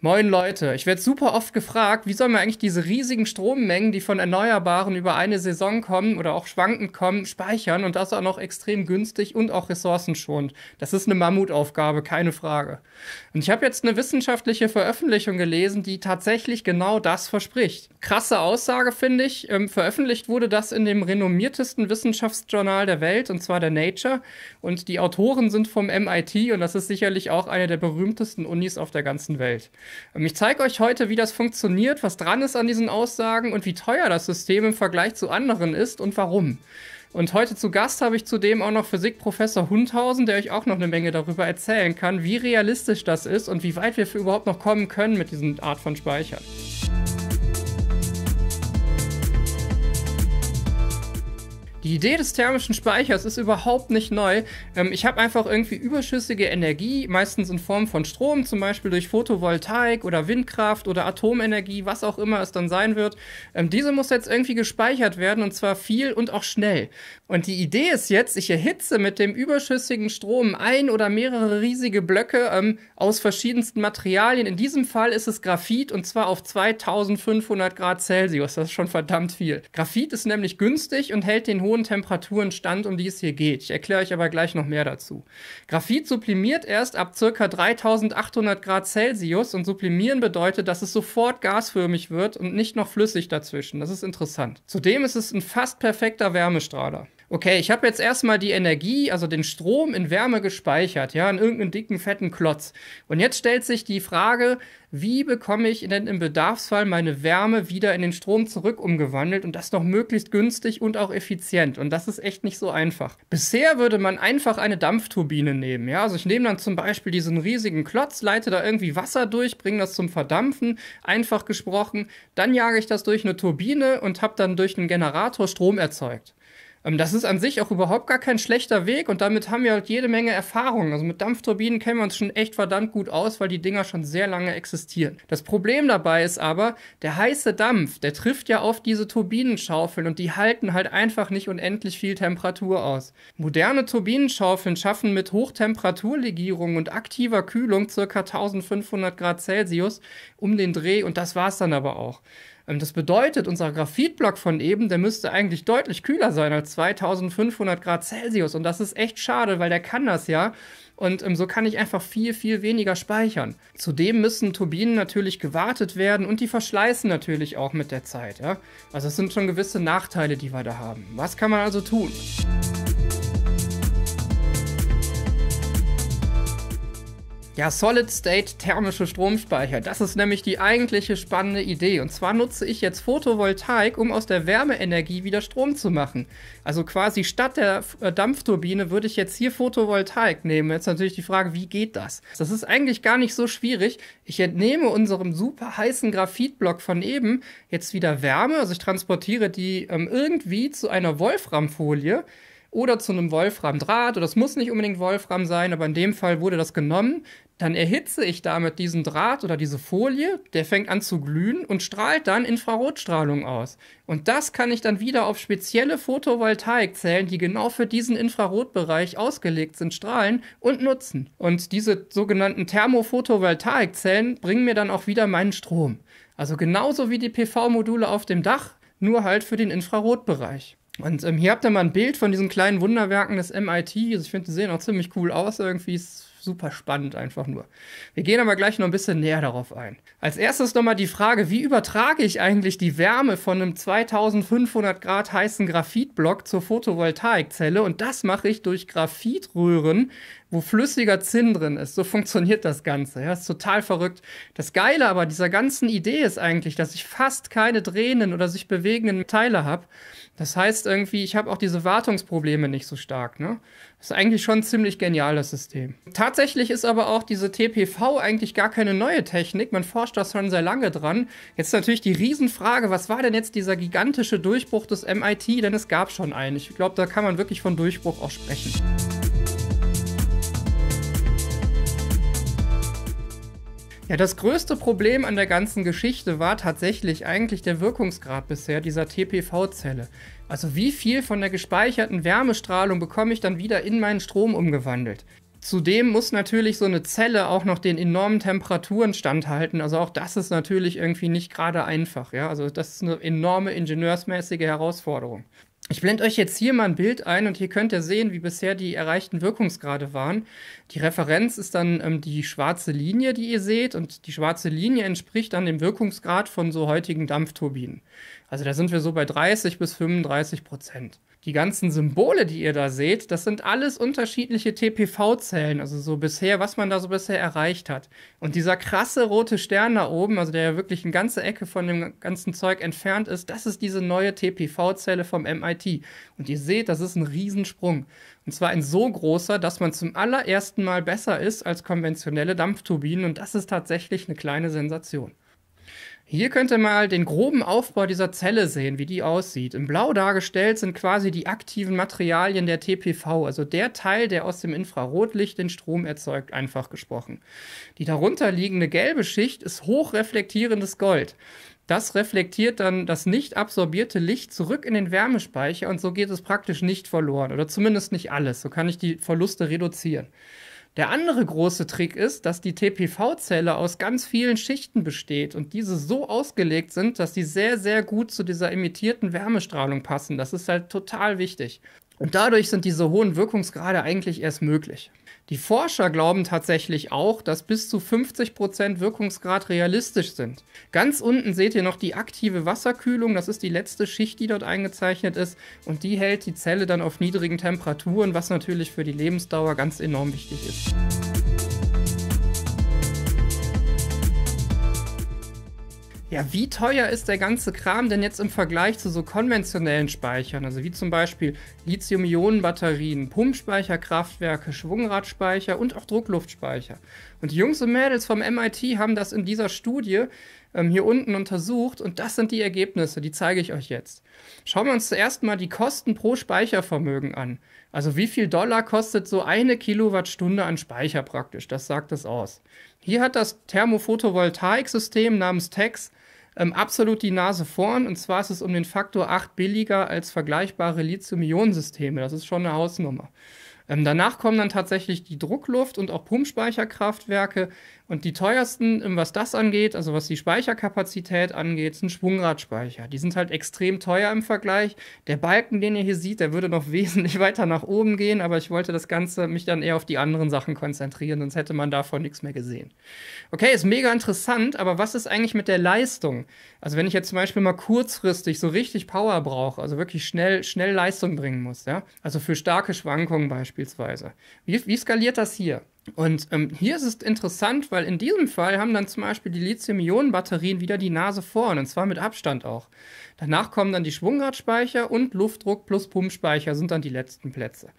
Moin Leute, ich werde super oft gefragt, wie soll man eigentlich diese riesigen Strommengen, die von Erneuerbaren über eine Saison kommen oder auch schwankend kommen, speichern und das auch noch extrem günstig und auch ressourcenschonend. Das ist eine Mammutaufgabe, keine Frage. Und ich habe jetzt eine wissenschaftliche Veröffentlichung gelesen, die tatsächlich genau das verspricht. Krasse Aussage finde ich. Ähm, veröffentlicht wurde das in dem renommiertesten Wissenschaftsjournal der Welt, und zwar der Nature. Und die Autoren sind vom MIT und das ist sicherlich auch eine der berühmtesten Unis auf der ganzen Welt. Ähm, ich zeige euch heute, wie das funktioniert, was dran ist an diesen Aussagen und wie teuer das System im Vergleich zu anderen ist und warum. Und heute zu Gast habe ich zudem auch noch Physikprofessor Hundhausen, der euch auch noch eine Menge darüber erzählen kann, wie realistisch das ist und wie weit wir überhaupt noch kommen können mit diesen Art von Speichern. Die Idee des thermischen Speichers ist überhaupt nicht neu. Ähm, ich habe einfach irgendwie überschüssige Energie, meistens in Form von Strom, zum Beispiel durch Photovoltaik oder Windkraft oder Atomenergie, was auch immer es dann sein wird. Ähm, diese muss jetzt irgendwie gespeichert werden und zwar viel und auch schnell. Und die Idee ist jetzt, ich erhitze mit dem überschüssigen Strom ein oder mehrere riesige Blöcke ähm, aus verschiedensten Materialien. In diesem Fall ist es Graphit und zwar auf 2500 Grad Celsius. Das ist schon verdammt viel. Graphit ist nämlich günstig und hält den hohen hohen Temperaturen stand, um die es hier geht. Ich erkläre euch aber gleich noch mehr dazu. Graphit sublimiert erst ab ca. 3800 Grad Celsius und sublimieren bedeutet, dass es sofort gasförmig wird und nicht noch flüssig dazwischen. Das ist interessant. Zudem ist es ein fast perfekter Wärmestrahler okay, ich habe jetzt erstmal die Energie, also den Strom in Wärme gespeichert, ja, in irgendeinem dicken, fetten Klotz. Und jetzt stellt sich die Frage, wie bekomme ich denn im Bedarfsfall meine Wärme wieder in den Strom zurück umgewandelt und das noch möglichst günstig und auch effizient. Und das ist echt nicht so einfach. Bisher würde man einfach eine Dampfturbine nehmen. Ja, also ich nehme dann zum Beispiel diesen riesigen Klotz, leite da irgendwie Wasser durch, bringe das zum Verdampfen, einfach gesprochen. Dann jage ich das durch eine Turbine und habe dann durch einen Generator Strom erzeugt. Ähm, das ist an sich auch überhaupt gar kein schlechter Weg und damit haben wir halt jede Menge Erfahrung. Also mit Dampfturbinen kennen wir uns schon echt verdammt gut aus, weil die Dinger schon sehr lange existieren. Das Problem dabei ist aber, der heiße Dampf, der trifft ja auf diese Turbinenschaufeln und die halten halt einfach nicht unendlich viel Temperatur aus. Moderne Turbinenschaufeln schaffen mit Hochtemperaturlegierung und aktiver Kühlung ca. 1500 Grad Celsius um den Dreh und das war es dann aber auch. Ähm, das bedeutet, unser Graphitblock von eben, der müsste eigentlich deutlich kühler sein als 2500 Grad Celsius. Und das ist echt schade, weil der kann das ja. Und ähm, so kann ich einfach viel, viel weniger speichern. Zudem müssen Turbinen natürlich gewartet werden und die verschleißen natürlich auch mit der Zeit. Ja? Also es sind schon gewisse Nachteile, die wir da haben. Was kann man also tun? Ja, Solid State thermische Stromspeicher. Das ist nämlich die eigentliche spannende Idee. Und zwar nutze ich jetzt Photovoltaik, um aus der Wärmeenergie wieder Strom zu machen. Also quasi statt der äh, Dampfturbine würde ich jetzt hier Photovoltaik nehmen. Jetzt natürlich die Frage, wie geht das? Das ist eigentlich gar nicht so schwierig. Ich entnehme unserem super heißen Graphitblock von eben jetzt wieder Wärme. Also ich transportiere die ähm, irgendwie zu einer Wolframfolie oder zu einem Wolframdraht. Oder es muss nicht unbedingt Wolfram sein, aber in dem Fall wurde das genommen. Dann erhitze ich damit diesen Draht oder diese Folie, der fängt an zu glühen und strahlt dann Infrarotstrahlung aus. Und das kann ich dann wieder auf spezielle Photovoltaikzellen, die genau für diesen Infrarotbereich ausgelegt sind, strahlen und nutzen. Und diese sogenannten Thermophotovoltaikzellen bringen mir dann auch wieder meinen Strom. Also genauso wie die PV-Module auf dem Dach, nur halt für den Infrarotbereich. Und ähm, hier habt ihr mal ein Bild von diesen kleinen Wunderwerken des MIT. Also ich finde, die sehen auch ziemlich cool aus. Irgendwie ist super spannend einfach nur. Wir gehen aber gleich noch ein bisschen näher darauf ein. Als erstes nochmal die Frage, wie übertrage ich eigentlich die Wärme von einem 2500 Grad heißen Graphitblock zur Photovoltaikzelle? Und das mache ich durch Graphitröhren wo flüssiger Zinn drin ist. So funktioniert das Ganze. Ja, ist total verrückt. Das Geile aber dieser ganzen Idee ist eigentlich, dass ich fast keine drehenden oder sich bewegenden Teile habe. Das heißt irgendwie, ich habe auch diese Wartungsprobleme nicht so stark. Ne? Das ist eigentlich schon ein ziemlich geniales System. Tatsächlich ist aber auch diese TPV eigentlich gar keine neue Technik. Man forscht da schon sehr lange dran. Jetzt natürlich die Riesenfrage, was war denn jetzt dieser gigantische Durchbruch des MIT? Denn es gab schon einen. Ich glaube, da kann man wirklich von Durchbruch auch sprechen. Ja, das größte Problem an der ganzen Geschichte war tatsächlich eigentlich der Wirkungsgrad bisher dieser TPV-Zelle. Also wie viel von der gespeicherten Wärmestrahlung bekomme ich dann wieder in meinen Strom umgewandelt? Zudem muss natürlich so eine Zelle auch noch den enormen Temperaturen standhalten. Also auch das ist natürlich irgendwie nicht gerade einfach. Ja? Also das ist eine enorme ingenieursmäßige Herausforderung. Ich blende euch jetzt hier mal ein Bild ein und hier könnt ihr sehen, wie bisher die erreichten Wirkungsgrade waren. Die Referenz ist dann ähm, die schwarze Linie, die ihr seht und die schwarze Linie entspricht dann dem Wirkungsgrad von so heutigen Dampfturbinen. Also da sind wir so bei 30 bis 35 Prozent die ganzen Symbole, die ihr da seht, das sind alles unterschiedliche TPV-Zellen, also so bisher, was man da so bisher erreicht hat. Und dieser krasse rote Stern da oben, also der ja wirklich eine ganze Ecke von dem ganzen Zeug entfernt ist, das ist diese neue TPV-Zelle vom MIT. Und ihr seht, das ist ein Riesensprung. Und zwar ein so großer, dass man zum allerersten Mal besser ist als konventionelle Dampfturbinen. Und das ist tatsächlich eine kleine Sensation. Hier könnt ihr mal den groben Aufbau dieser Zelle sehen, wie die aussieht. Im Blau dargestellt sind quasi die aktiven Materialien der TPV, also der Teil, der aus dem Infrarotlicht den Strom erzeugt, einfach gesprochen. Die darunter liegende gelbe Schicht ist hochreflektierendes Gold. Das reflektiert dann das nicht absorbierte Licht zurück in den Wärmespeicher und so geht es praktisch nicht verloren oder zumindest nicht alles. So kann ich die Verluste reduzieren. Der andere große Trick ist, dass die TPV-Zelle aus ganz vielen Schichten besteht und diese so ausgelegt sind, dass sie sehr, sehr gut zu dieser imitierten Wärmestrahlung passen. Das ist halt total wichtig. Und dadurch sind diese hohen Wirkungsgrade eigentlich erst möglich. Die Forscher glauben tatsächlich auch, dass bis zu 50% Wirkungsgrad realistisch sind. Ganz unten seht ihr noch die aktive Wasserkühlung, das ist die letzte Schicht, die dort eingezeichnet ist und die hält die Zelle dann auf niedrigen Temperaturen, was natürlich für die Lebensdauer ganz enorm wichtig ist. Ja, wie teuer ist der ganze Kram denn jetzt im Vergleich zu so konventionellen Speichern? Also wie zum Beispiel Lithium-Ionen-Batterien, Pumpspeicherkraftwerke, Schwungradspeicher und auch Druckluftspeicher. Und die Jungs und Mädels vom MIT haben das in dieser Studie ähm, hier unten untersucht und das sind die Ergebnisse, die zeige ich euch jetzt. Schauen wir uns zuerst mal die Kosten pro Speichervermögen an. Also wie viel Dollar kostet so eine Kilowattstunde an Speicher praktisch? Das sagt es aus. Hier hat das Thermophotovoltaiksystem namens TEX ähm, absolut die Nase vorn. Und zwar ist es um den Faktor 8 billiger als vergleichbare Lithium-Ionen-Systeme. Das ist schon eine Hausnummer. Ähm, danach kommen dann tatsächlich die Druckluft und auch Pumpspeicherkraftwerke, und die teuersten, ähm, was das angeht, also was die Speicherkapazität angeht, sind Schwungradspeicher. Die sind halt extrem teuer im Vergleich. Der Balken, den ihr hier seht, der würde noch wesentlich weiter nach oben gehen, aber ich wollte das Ganze mich dann eher auf die anderen Sachen konzentrieren, sonst hätte man davon nichts mehr gesehen. Okay, ist mega interessant, aber was ist eigentlich mit der Leistung? Also wenn ich jetzt zum Beispiel mal kurzfristig so richtig Power brauche, also wirklich schnell, schnell Leistung bringen muss, ja? Also für starke Schwankungen beispielsweise. Wie, wie skaliert das hier? Und ähm, hier ist es interessant, weil in diesem Fall haben dann zum Beispiel die Lithium-Ionen-Batterien wieder die Nase vorn, und zwar mit Abstand auch. Danach kommen dann die Schwungradspeicher und Luftdruck plus Pumpspeicher sind dann die letzten Plätze.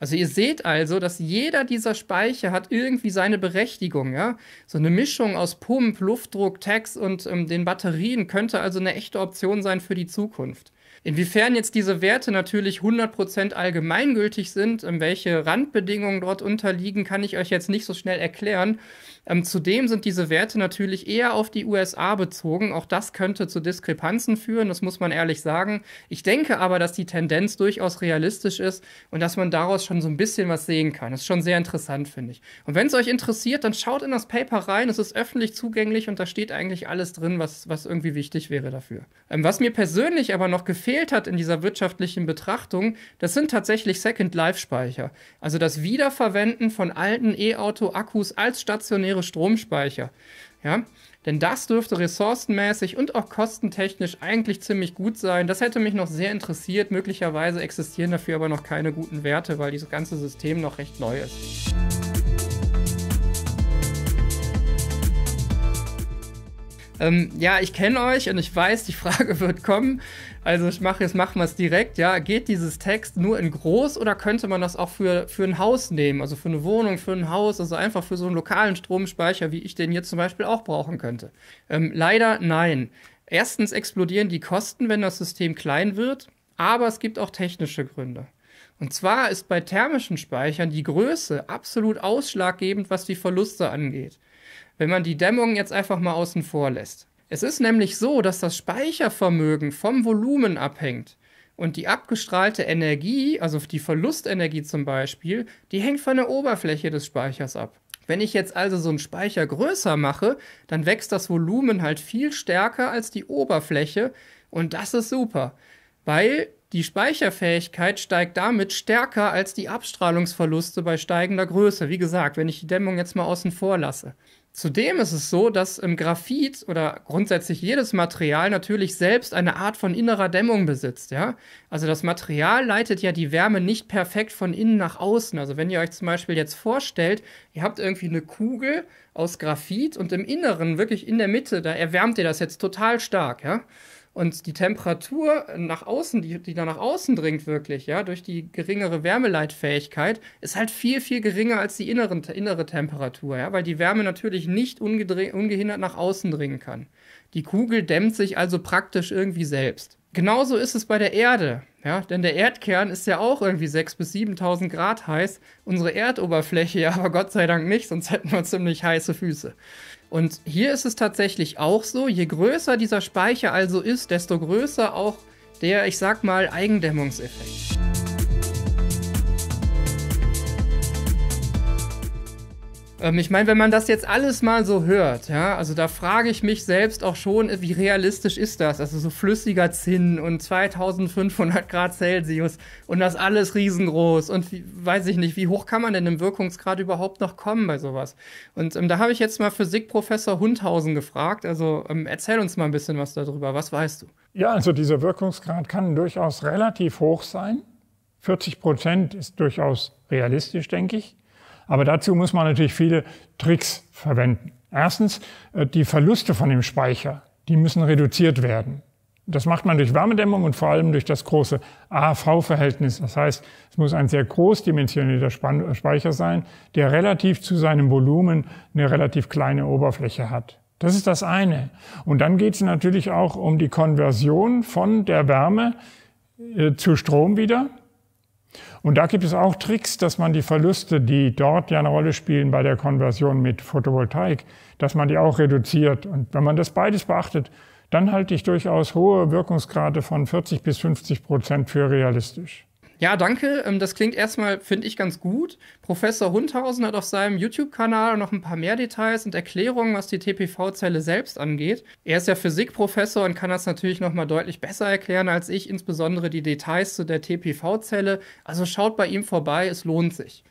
Also ihr seht also, dass jeder dieser Speicher hat irgendwie seine Berechtigung, ja. So eine Mischung aus Pump, Luftdruck, Tax und ähm, den Batterien könnte also eine echte Option sein für die Zukunft. Inwiefern jetzt diese Werte natürlich 100% allgemeingültig sind, ähm, welche Randbedingungen dort unterliegen, kann ich euch jetzt nicht so schnell erklären. Ähm, zudem sind diese Werte natürlich eher auf die USA bezogen. Auch das könnte zu Diskrepanzen führen, das muss man ehrlich sagen. Ich denke aber, dass die Tendenz durchaus realistisch ist und dass man daraus schon so ein bisschen was sehen kann. Das ist schon sehr interessant, finde ich. Und wenn es euch interessiert, dann schaut in das Paper rein. Es ist öffentlich zugänglich und da steht eigentlich alles drin, was, was irgendwie wichtig wäre dafür. Ähm, was mir persönlich aber noch gefällt, gefehlt hat in dieser wirtschaftlichen Betrachtung, das sind tatsächlich Second-Life-Speicher. Also das Wiederverwenden von alten E-Auto-Akkus als stationäre Stromspeicher. Ja? Denn das dürfte ressourcenmäßig und auch kostentechnisch eigentlich ziemlich gut sein. Das hätte mich noch sehr interessiert. Möglicherweise existieren dafür aber noch keine guten Werte, weil dieses ganze System noch recht neu ist. Ähm, ja, ich kenne euch und ich weiß, die Frage wird kommen. Also ich mache jetzt machen wir es direkt. Ja, geht dieses Text nur in groß oder könnte man das auch für, für ein Haus nehmen? Also für eine Wohnung, für ein Haus, also einfach für so einen lokalen Stromspeicher, wie ich den jetzt zum Beispiel auch brauchen könnte. Ähm, leider nein. Erstens explodieren die Kosten, wenn das System klein wird, aber es gibt auch technische Gründe. Und zwar ist bei thermischen Speichern die Größe absolut ausschlaggebend, was die Verluste angeht wenn man die Dämmung jetzt einfach mal außen vor lässt. Es ist nämlich so, dass das Speichervermögen vom Volumen abhängt. Und die abgestrahlte Energie, also die Verlustenergie zum Beispiel, die hängt von der Oberfläche des Speichers ab. Wenn ich jetzt also so einen Speicher größer mache, dann wächst das Volumen halt viel stärker als die Oberfläche und das ist super, weil die Speicherfähigkeit steigt damit stärker als die Abstrahlungsverluste bei steigender Größe. Wie gesagt, wenn ich die Dämmung jetzt mal außen vor lasse. Zudem ist es so, dass im Graphit oder grundsätzlich jedes Material natürlich selbst eine Art von innerer Dämmung besitzt, ja. Also das Material leitet ja die Wärme nicht perfekt von innen nach außen. Also wenn ihr euch zum Beispiel jetzt vorstellt, ihr habt irgendwie eine Kugel aus Graphit und im Inneren, wirklich in der Mitte, da erwärmt ihr das jetzt total stark, ja. Und die Temperatur nach außen, die, die da nach außen dringt wirklich, ja, durch die geringere Wärmeleitfähigkeit, ist halt viel, viel geringer als die inneren, innere Temperatur, ja, weil die Wärme natürlich nicht ungehindert nach außen dringen kann. Die Kugel dämmt sich also praktisch irgendwie selbst. Genauso ist es bei der Erde, ja, denn der Erdkern ist ja auch irgendwie 6.000 bis 7.000 Grad heiß, unsere Erdoberfläche ja aber Gott sei Dank nicht, sonst hätten wir ziemlich heiße Füße. Und hier ist es tatsächlich auch so, je größer dieser Speicher also ist, desto größer auch der, ich sag mal, Eigendämmungseffekt. Ähm, ich meine, wenn man das jetzt alles mal so hört, ja, also da frage ich mich selbst auch schon, wie realistisch ist das? Also so flüssiger Zinn und 2500 Grad Celsius und das alles riesengroß und wie, weiß ich nicht, wie hoch kann man denn im Wirkungsgrad überhaupt noch kommen bei sowas? Und ähm, da habe ich jetzt mal Physikprofessor Hundhausen gefragt, also ähm, erzähl uns mal ein bisschen was darüber, was weißt du? Ja, also dieser Wirkungsgrad kann durchaus relativ hoch sein. 40 Prozent ist durchaus realistisch, denke ich. Aber dazu muss man natürlich viele Tricks verwenden. Erstens, äh, die Verluste von dem Speicher, die müssen reduziert werden. Das macht man durch Wärmedämmung und vor allem durch das große AV-Verhältnis. Das heißt, es muss ein sehr großdimensionierter äh, Speicher sein, der relativ zu seinem Volumen eine relativ kleine Oberfläche hat. Das ist das eine. Und dann geht es natürlich auch um die Konversion von der Wärme äh, zu Strom wieder. Und da gibt es auch Tricks, dass man die Verluste, die dort ja eine Rolle spielen bei der Konversion mit Photovoltaik, dass man die auch reduziert. Und wenn man das beides beachtet, dann halte ich durchaus hohe Wirkungsgrade von 40 bis 50 Prozent für realistisch. Ja, danke. Ähm, das klingt erstmal, finde ich, ganz gut. Professor Hundhausen hat auf seinem YouTube-Kanal noch ein paar mehr Details und Erklärungen, was die TPV-Zelle selbst angeht. Er ist ja Physikprofessor und kann das natürlich nochmal deutlich besser erklären als ich, insbesondere die Details zu der TPV-Zelle. Also schaut bei ihm vorbei, es lohnt sich.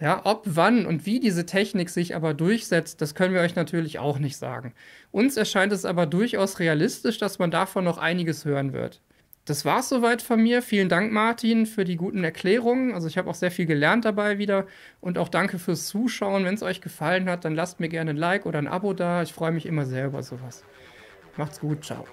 Ja, ob, wann und wie diese Technik sich aber durchsetzt, das können wir euch natürlich auch nicht sagen. Uns erscheint es aber durchaus realistisch, dass man davon noch einiges hören wird das war es soweit von mir. Vielen Dank, Martin, für die guten Erklärungen. Also ich habe auch sehr viel gelernt dabei wieder. Und auch danke fürs Zuschauen. Wenn es euch gefallen hat, dann lasst mir gerne ein Like oder ein Abo da. Ich freue mich immer sehr über sowas. Macht's gut, ciao.